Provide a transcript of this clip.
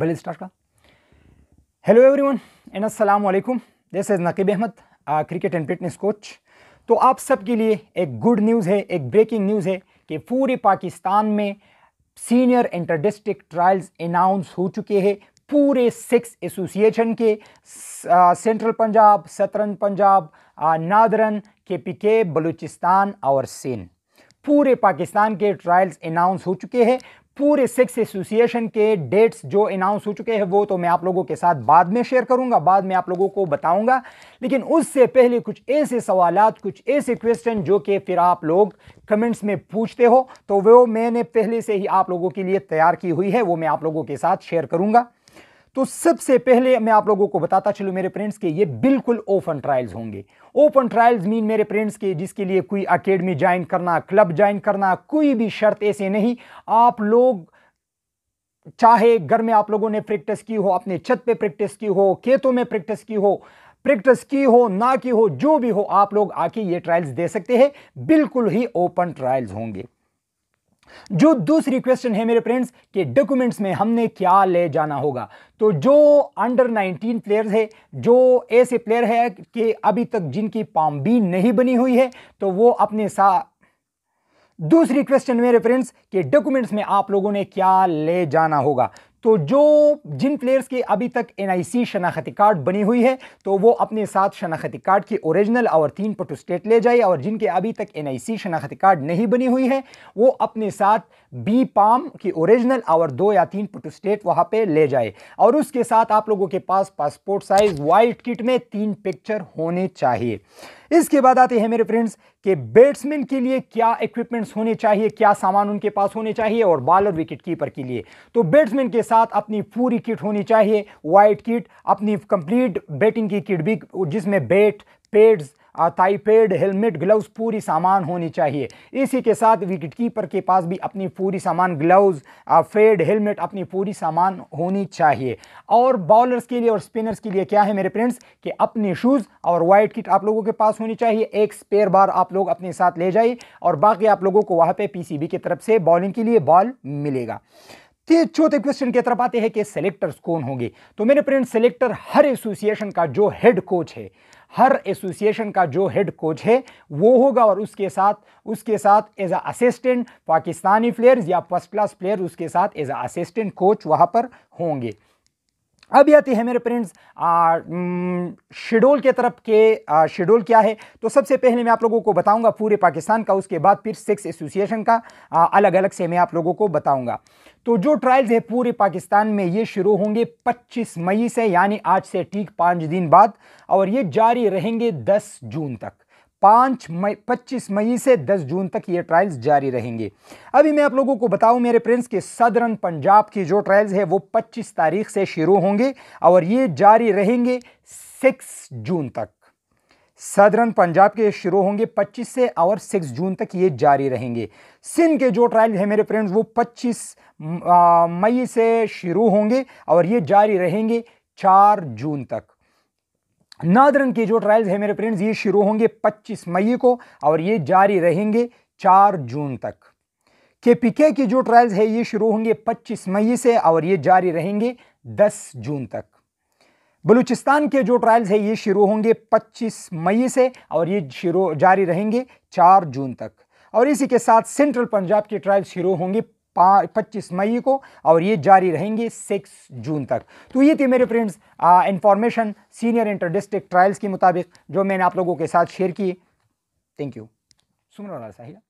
भले स्टार्ट का hello everyone one अस्सलाम वालेकुम this is Naqeeb Ahmed cricket and fitness coach तो आप सबके लिए एक गुड न्यूज़ है एक ब्रेकिंग न्यूज़ है कि पूरे पाकिस्तान में senior inter district trials announce हो चुके हैं पूरे सिक्स एसोसिएशन के central Punjab southern Punjab northern के पी के बलूचिस्तान और सिंध पूरे पाकिस्तान के ट्रायल्स अनाउंस हो चुके हैं पूरे सिक्स एसोसिएशन के डेट्स जो अनाउंस हो चुके हैं वो तो मैं आप लोगों के साथ बाद में शेयर करूंगा बाद में आप लोगों को बताऊंगा लेकिन उससे पहले कुछ ऐसे सवाल कुछ ऐसे क्वेश्चन जो कि फिर आप लोग कमेंट्स में पूछते हो तो वो मैंने पहले से ही आप लोगों के लिए तैयार की हुई है वो मैं आप लोगों के साथ शेयर करूंगा तो सबसे पहले मैं आप लोगों को बताता चलूं मेरे फ्रेंड्स के ये बिल्कुल ओपन ट्रायल्स होंगे ओपन ट्रायल्स मीन मेरे फ्रेंड्स के जिसके लिए कोई अकेडमी ज्वाइन करना क्लब ज्वाइन करना कोई भी शर्त ऐसे नहीं आप लोग चाहे घर में आप लोगों ने प्रैक्टिस की हो अपने छत पे प्रैक्टिस की हो खेतों में प्रैक्टिस की हो प्रैक्टिस की हो ना की हो जो भी हो आप लोग आके ये ट्रायल्स दे सकते हैं बिल्कुल ही ओपन ट्रायल्स होंगे जो दूसरी क्वेश्चन है मेरे फ्रेंड्स कि डॉक्यूमेंट्स में हमने क्या ले जाना होगा तो जो अंडर 19 प्लेयर्स है जो ऐसे प्लेयर है कि अभी तक जिनकी पाम भी नहीं बनी हुई है तो वो अपने साथ दूसरी क्वेश्चन मेरे फ्रेंड्स कि डॉक्यूमेंट्स में आप लोगों ने क्या ले जाना होगा तो जो जिन प्लेयर्स की अभी तक एन सी शनाख्ती कार्ड बनी हुई है तो वो अपने साथ शनाख्ती कार्ड की ओरिजिनल और तीन पटू स्टेट ले जाए और जिनके अभी तक सी शनाख्ती कार्ड नहीं बनी हुई है वो अपने साथ बी पाम की ओरिजिनल और दो या तीन स्टेट वहाँ पे ले जाए और उसके साथ आप लोगों के पास पासपोर्ट साइज वाइट किट में तीन पिक्चर होने चाहिए इसके बाद आते हैं मेरे फ्रेंड्स कि बैट्समैन के लिए क्या इक्विपमेंट्स होने चाहिए क्या सामान उनके पास होने चाहिए और बॉलर विकेट कीपर के लिए तो बैट्समैन के साथ अपनी पूरी किट होनी चाहिए वाइट किट अपनी कंप्लीट बैटिंग की किट भी जिसमें bat pads thigh pad helmet gloves पूरी सामान होनी चाहिए इसी के साथ विकेट कीपर के पास भी अपनी पूरी सामान ग्लव्स फेड हेलमेट अपनी पूरी सामान होनी चाहिए और बॉलर्स के लिए और स्पिनर्स के लिए क्या है मेरे फ्रेंड्स कि अपने शूज़ और वाइट किट आप लोगों के पास होनी चाहिए एक स्पेयर बार आप लोग अपने साथ ले जाइए और बाकी आप लोगों को वहाँ पर पी की तरफ से बॉलिंग के लिए बॉल मिलेगा चौथे क्वेश्चन की तरफ आते हैं कि सेलेक्टर्स कौन होंगे तो मेरे फ्रेंड सेलेक्टर हर एसोसिएशन का जो हेड कोच है हर एसोसिएशन का जो हेड कोच है वो होगा और उसके साथ उसके साथ as a assistant Pakistani players या फर्स्ट क्लास प्लेयर उसके साथ एज अ असिस्टेंट कोच वहाँ पर होंगे अब आती है मेरे फ्रेंड्स शेड्यूल के तरफ के शेड्यूल क्या है तो सबसे पहले मैं आप लोगों को बताऊंगा पूरे पाकिस्तान का उसके बाद फिर सेक्स एसोसिएशन का आ, अलग अलग से मैं आप लोगों को बताऊंगा तो जो ट्रायल्स है पूरे पाकिस्तान में ये शुरू होंगे 25 मई से यानी आज से ठीक पाँच दिन बाद और ये जारी रहेंगे दस जून तक पाँच मई पच्चीस मई से दस जून तक ये ट्रायल्स जारी रहेंगे अभी मैं आप लोगों को बताऊं मेरे फ्रेंड्स के सदरन पंजाब की जो ट्रायल्स है वो पच्चीस तारीख से शुरू होंगे और ये जारी रहेंगे सिक्स जून तक सदरन पंजाब के शुरू होंगे 25 से और 6 जून तक ये जारी रहेंगे सिंध के जो ट्रायल हैं मेरे फ्रेंड्स वो 25 मई से शुरू होंगे और ये जारी रहेंगे 4 जून तक नादरन के जो ट्रायल्स हैं मेरे फ्रेंड्स ये शुरू होंगे 25 मई को और ये जारी रहेंगे 4 जून तक के पी के जो ट्रायल्स है ये शुरू होंगे 25 मई से और ये जारी रहेंगे 10 जून तक बलूचिस्तान के जो ट्रायल्स है ये शुरू होंगे 25 मई से और ये शुरू जारी रहेंगे 4 जून तक और इसी के साथ सेंट्रल पंजाब के ट्रायल्स शुरू होंगे पच्चीस मई को और ये जारी रहेंगे सिक्स जून तक तो ये थी मेरे friends information senior inter district trials के मुताबिक जो मैंने आप लोगों के साथ शेयर की थैंक यू सुमन साहिला